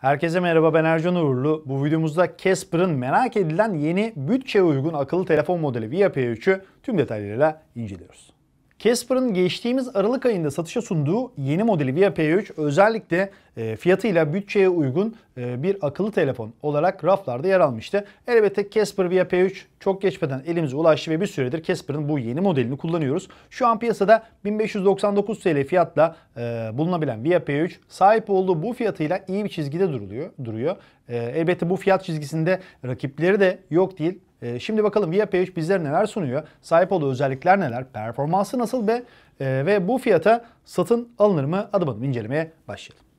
Herkese merhaba ben Ercan Uğurlu. Bu videomuzda Casper'ın merak edilen yeni bütçe uygun akıllı telefon modeli Via P3'ü tüm detaylarıyla inceliyoruz. Casper'ın geçtiğimiz Aralık ayında satışa sunduğu yeni modeli Via P3 özellikle e, fiyatıyla bütçeye uygun e, bir akıllı telefon olarak raflarda yer almıştı. Elbette Casper Via P3 çok geçmeden elimize ulaştı ve bir süredir Casper'ın bu yeni modelini kullanıyoruz. Şu an piyasada 1599 TL fiyatla e, bulunabilen Via P3 sahip olduğu bu fiyatıyla iyi bir çizgide duruluyor, duruyor. Elbette bu fiyat çizgisinde rakipleri de yok değil. Ee, şimdi bakalım Via P3 bizlere neler sunuyor? Sahip olduğu özellikler neler? Performansı nasıl ve, ee, ve bu fiyata satın alınır mı? Adım adım incelemeye başlayalım.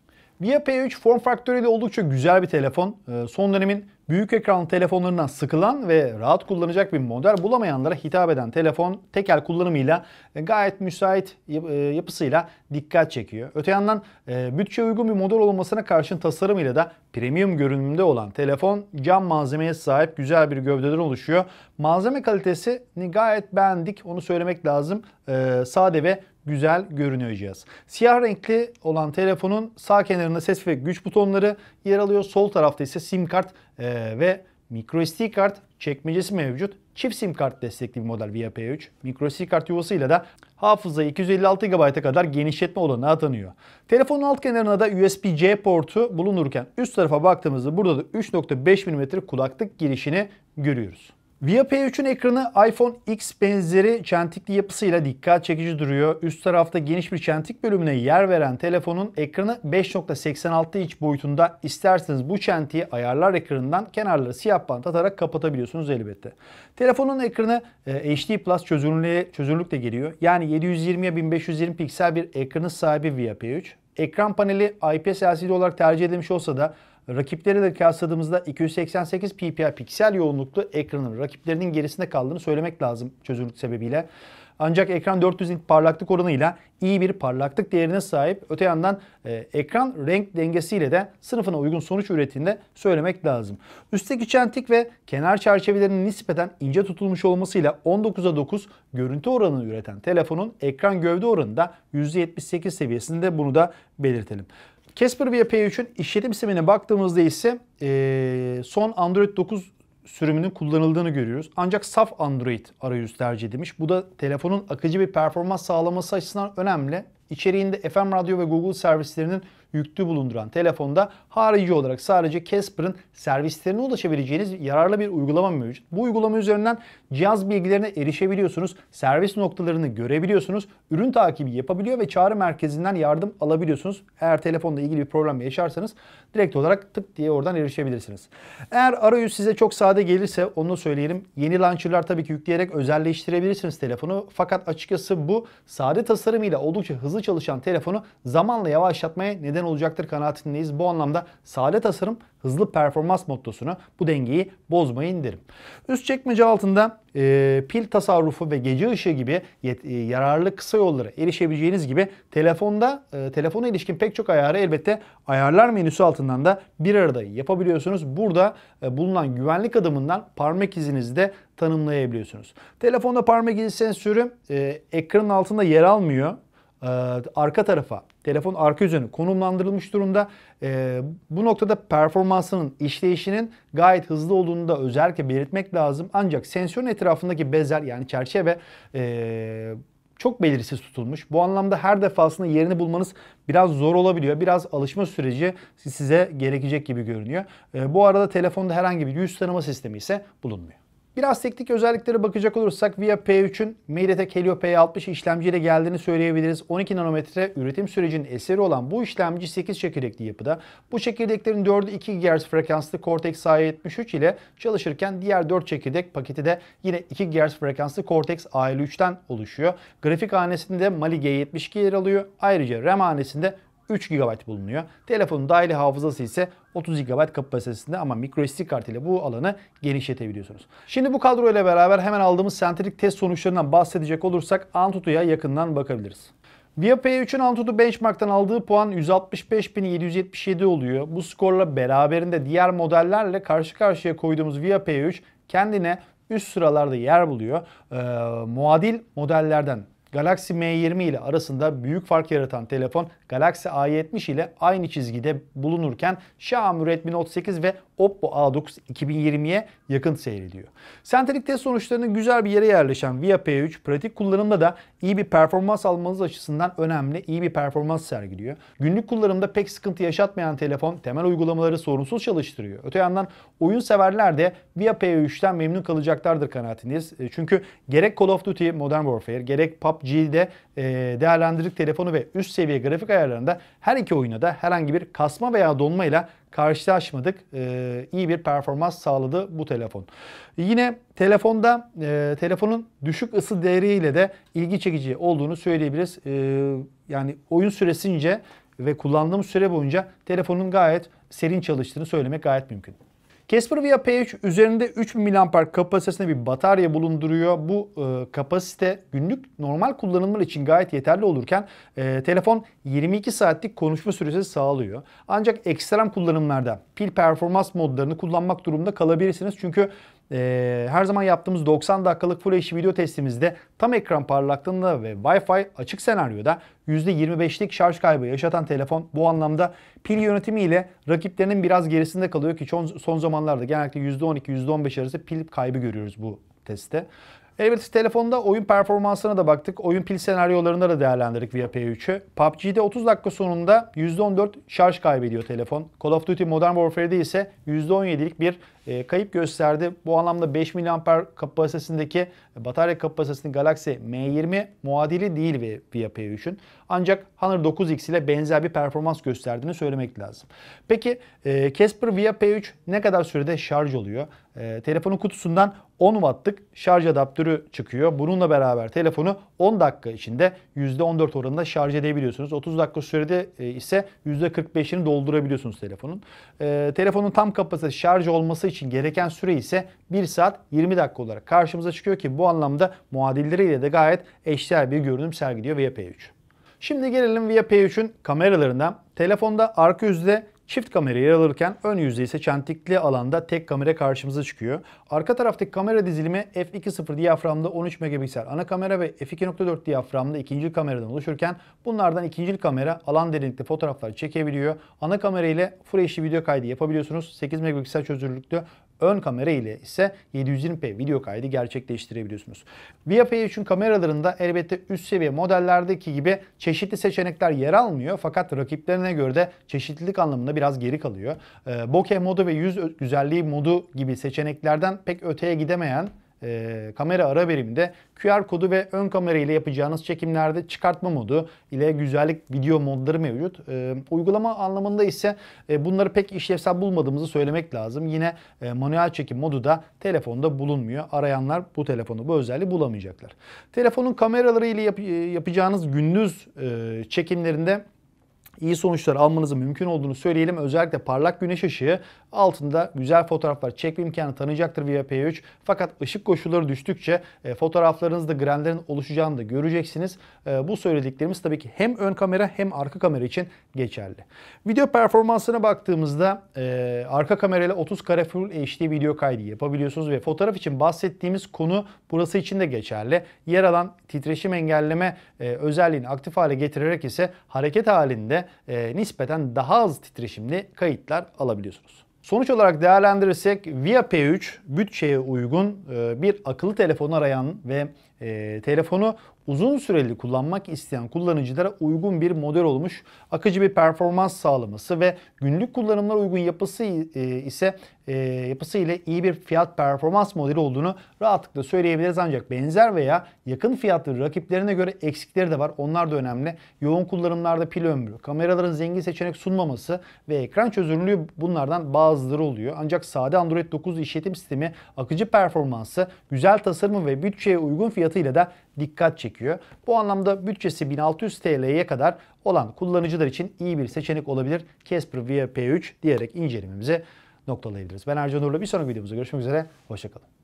Via P3 form faktörüyle oldukça güzel bir telefon. Ee, son dönemin büyük ekranlı telefonlarından sıkılan ve rahat kullanacak bir model bulamayanlara hitap eden telefon tekel kullanımıyla e, gayet müsait e, yapısıyla dikkat çekiyor. Öte yandan e, bütçe uygun bir model olmasına karşın tasarımıyla da premium görünümde olan telefon cam malzemeye sahip güzel bir gövdeden oluşuyor. Malzeme kalitesini gayet beğendik onu söylemek lazım. Ee, sade ve güzel görünüyor cihaz. Siyah renkli olan telefonun sağ kenarında ses ve güç butonları yer alıyor. Sol tarafta ise sim kart e, ve micro SD kart çekmecesi mevcut. Çift sim kart destekli bir model VIP3. Micro SD kart yuvasıyla da hafızayı 256 GB'a kadar genişletme olanı atanıyor. Telefonun alt kenarına da USB-C portu bulunurken üst tarafa baktığımızda burada da 3.5 mm kulaklık girişini görüyoruz. Viapay 3'ün ekranı iPhone X benzeri çentikli yapısıyla dikkat çekici duruyor. Üst tarafta geniş bir çentik bölümüne yer veren telefonun ekranı 5.86 inç boyutunda. İsterseniz bu çentiği ayarlar ekranından kenarları siyah bant atarak kapatabiliyorsunuz elbette. Telefonun ekranı e, HD Plus çözünürlüğe, çözünürlükte geliyor. Yani 720'ye 1520 piksel bir ekranı sahibi Viapay 3. Ekran paneli IPS LCD olarak tercih edilmiş olsa da de kıyasladığımızda 288 ppi piksel yoğunluklu ekranın rakiplerinin gerisinde kaldığını söylemek lazım çözünürlük sebebiyle. Ancak ekran 400 nit parlaklık oranıyla iyi bir parlaklık değerine sahip. Öte yandan e, ekran renk dengesiyle de sınıfına uygun sonuç ürettiğinde söylemek lazım. Üstteki çentik ve kenar çerçevelerinin nispeten ince tutulmuş olmasıyla 19'a 9 görüntü oranını üreten telefonun ekran gövde oranı da %78 seviyesinde bunu da belirtelim. Casper Via P3'ün işletim sistemine baktığımızda ise e, son Android 9 sürümünün kullanıldığını görüyoruz. Ancak saf Android arayüz tercih edilmiş. Bu da telefonun akıcı bir performans sağlaması açısından önemli. İçeriğinde FM radyo ve Google servislerinin yüklü bulunduran telefonda harici olarak sadece Casper'ın servislerine ulaşabileceğiniz yararlı bir uygulama mevcut. Bu uygulama üzerinden cihaz bilgilerine erişebiliyorsunuz, servis noktalarını görebiliyorsunuz, ürün takibi yapabiliyor ve çağrı merkezinden yardım alabiliyorsunuz. Eğer telefonda ilgili bir problem yaşarsanız direkt olarak tık diye oradan erişebilirsiniz. Eğer arayüz size çok sade gelirse onu söyleyelim. Yeni launcherlar tabii ki yükleyerek özelleştirebilirsiniz telefonu. Fakat açıkçası bu sade tasarımıyla oldukça hızlı çalışan telefonu zamanla yavaşlatmaya neden neden olacaktır kanaatindeyiz. Bu anlamda sade tasarım hızlı performans mottosunu bu dengeyi bozmayın derim. Üst çekmece altında e, pil tasarrufu ve gece ışığı gibi yet, e, yararlı kısa yollara erişebileceğiniz gibi telefonda e, telefona ilişkin pek çok ayarı elbette ayarlar menüsü altından da bir arada yapabiliyorsunuz. Burada e, bulunan güvenlik adımından parmak izinizi de tanımlayabiliyorsunuz. Telefonda parmak izi sensörü e, ekranın altında yer almıyor. E, arka tarafa Telefon arka yüzünü konumlandırılmış durumda. E, bu noktada performansının, işleyişinin gayet hızlı olduğunu da özellikle belirtmek lazım. Ancak sensörün etrafındaki bezel yani çerçeve e, çok belirsiz tutulmuş. Bu anlamda her defasında yerini bulmanız biraz zor olabiliyor. Biraz alışma süreci size gerekecek gibi görünüyor. E, bu arada telefonda herhangi bir yüz tanıma sistemi ise bulunmuyor. Biraz teknik özelliklere bakacak olursak VIA P3'ün MediaTek Helio P60 işlemciyle geldiğini söyleyebiliriz. 12 nanometre üretim sürecinin eseri olan bu işlemci 8 çekirdekli yapıda. Bu çekirdeklerin 4'ü 2 GHz frekanslı Cortex A73 ile çalışırken diğer 4 çekirdek paketi de yine 2 GHz frekanslı Cortex A53'ten oluşuyor. Grafik hanesinde Mali G72 yer alıyor. Ayrıca RAM hanesinde 3 GB bulunuyor. Telefonun dahili hafızası ise 30 GB kapasitesinde ama microSD kart ile bu alanı genişletebiliyorsunuz. Şimdi bu kadro ile beraber hemen aldığımız sentetik test sonuçlarından bahsedecek olursak Antutu'ya yakından bakabiliriz. VIA p 3ün Antutu Benchmark'tan aldığı puan 165.777 oluyor. Bu skorla beraberinde diğer modellerle karşı karşıya koyduğumuz VIA p 3 kendine üst sıralarda yer buluyor. Ee, muadil modellerden Galaxy M20 ile arasında büyük fark yaratan telefon Galaxy A70 ile aynı çizgide bulunurken Xiaomi Redmi Note 8 ve Oppo A9 2020'ye yakın seyrediyor. Sentetik test sonuçlarını güzel bir yere yerleşen Via P3 pratik kullanımda da iyi bir performans almanız açısından önemli, iyi bir performans sergiliyor. Günlük kullanımda pek sıkıntı yaşatmayan telefon temel uygulamaları sorunsuz çalıştırıyor. Öte yandan oyun severler de Via P3'ten memnun kalacaklardır kanaatindeyiz. E, çünkü gerek Call of Duty Modern Warfare, gerek PUBG PUBG'de e, değerlendirdik telefonu ve üst seviye grafik ayarlarında her iki oyuna da herhangi bir kasma veya donma ile karşılaşmadık. E, iyi bir performans sağladı bu telefon. Yine telefonda e, telefonun düşük ısı değeriyle de ilgi çekici olduğunu söyleyebiliriz. E, yani oyun süresince ve kullandığım süre boyunca telefonun gayet serin çalıştığını söylemek gayet mümkün. Casper Via PH üzerinde 3000 mAh kapasitesinde bir batarya bulunduruyor. Bu e, kapasite günlük normal kullanımlar için gayet yeterli olurken e, telefon 22 saatlik konuşma süresi sağlıyor. Ancak ekstrem kullanımlarda pil performans modlarını kullanmak durumunda kalabilirsiniz. Çünkü e, her zaman yaptığımız 90 dakikalık Full HD video testimizde tam ekran parlaklığında ve Wi-Fi açık senaryoda %25'lik şarj kaybı yaşatan telefon bu anlamda pil yönetimiyle rakiplerinin biraz gerisinde kalıyor ki son zamanlarda genellikle %12-%15 arası pil kaybı görüyoruz bu testte. Elbette telefonda oyun performansına da baktık. Oyun pil senaryolarında da değerlendirdik via P3'ü. PUBG'de 30 dakika sonunda %14 şarj kaybediyor telefon. Call of Duty Modern Warfare'de ise %17'lik bir e, kayıp gösterdi. Bu anlamda 5 mAh kapasitesindeki e, batarya kapasitesinin Galaxy M20 muadili değil via P3'ün. Ancak Honor 9X ile benzer bir performans gösterdiğini söylemek lazım. Peki e, Casper via 3 ne kadar sürede şarj oluyor? E, telefonun kutusundan 10 wattlık şarj adaptörü sensörü çıkıyor. Bununla beraber telefonu 10 dakika içinde %14 oranında şarj edebiliyorsunuz. 30 dakika sürede e, ise %45'ini doldurabiliyorsunuz telefonun. E, telefonun tam kapasitesi şarj olması için gereken süre ise 1 saat 20 dakika olarak karşımıza çıkıyor ki bu anlamda muadilleriyle de gayet eşdeğer bir görünüm sergiliyor Via P3. Şimdi gelelim Via P3'ün kameralarına. Telefonda arka yüzde Çift kamera yer alırken ön yüzde ise çentikli alanda tek kamera karşımıza çıkıyor. Arka taraftaki kamera dizilimi f2.0 diyaframda 13 megapiksel ana kamera ve f2.4 diyaframda ikinci kameradan oluşurken bunlardan ikinci kamera alan derinlikte fotoğraflar çekebiliyor. Ana kamera ile Full HD video kaydı yapabiliyorsunuz. 8 megapiksel çözünürlükte. Ön kamera ile ise 720p video kaydı gerçekleştirebiliyorsunuz. ViaPay3'ün kameralarında elbette üst seviye modellerdeki gibi çeşitli seçenekler yer almıyor fakat rakiplerine göre de çeşitlilik anlamında biraz geri kalıyor. Ee, bokeh modu ve yüz güzelliği modu gibi seçeneklerden pek öteye gidemeyen e, kamera ara verimde QR kodu ve ön kamera ile yapacağınız çekimlerde çıkartma modu ile güzellik video modları mevcut. E, uygulama anlamında ise e, bunları pek işlevsel bulmadığımızı söylemek lazım. Yine e, manuel çekim modu da telefonda bulunmuyor. Arayanlar bu telefonu bu özelliği bulamayacaklar. Telefonun kameraları ile yap e, yapacağınız gündüz e, çekimlerinde iyi sonuçlar almanızın mümkün olduğunu söyleyelim. Özellikle parlak güneş ışığı altında güzel fotoğraflar çekme imkanı tanıyacaktır VIP3. Fakat ışık koşulları düştükçe e, fotoğraflarınızda grenlerin oluşacağını da göreceksiniz. E, bu söylediklerimiz tabii ki hem ön kamera hem arka kamera için geçerli. Video performansına baktığımızda e, arka kamerayla 30 kare Full HD video kaydı yapabiliyorsunuz ve fotoğraf için bahsettiğimiz konu burası için de geçerli. Yer alan titreşim engelleme e, özelliğini aktif hale getirerek ise hareket halinde e, nispeten daha az titreşimli kayıtlar alabiliyorsunuz. Sonuç olarak değerlendirirsek Via P3 bütçeye uygun e, bir akıllı telefon arayan ve e, telefonu uzun süreli kullanmak isteyen kullanıcılara uygun bir model olmuş. Akıcı bir performans sağlaması ve günlük kullanımlara uygun yapısı e, ise e, yapısı ile iyi bir fiyat performans modeli olduğunu rahatlıkla söyleyebiliriz ancak benzer veya yakın fiyatlı rakiplerine göre eksikleri de var. Onlar da önemli. Yoğun kullanımlarda pil ömrü, kameraların zengin seçenek sunmaması ve ekran çözünürlüğü bunlardan bazıları oluyor. Ancak sade Android 9 işletim sistemi akıcı performansı, güzel tasarımı ve bütçeye uygun fiyatı fiyatıyla da dikkat çekiyor. Bu anlamda bütçesi 1600 TL'ye kadar olan kullanıcılar için iyi bir seçenek olabilir. Casper VR P3 diyerek incelememizi noktalayabiliriz. Ben Ercan Uğur'la bir sonraki videomuzda görüşmek üzere. Hoşçakalın.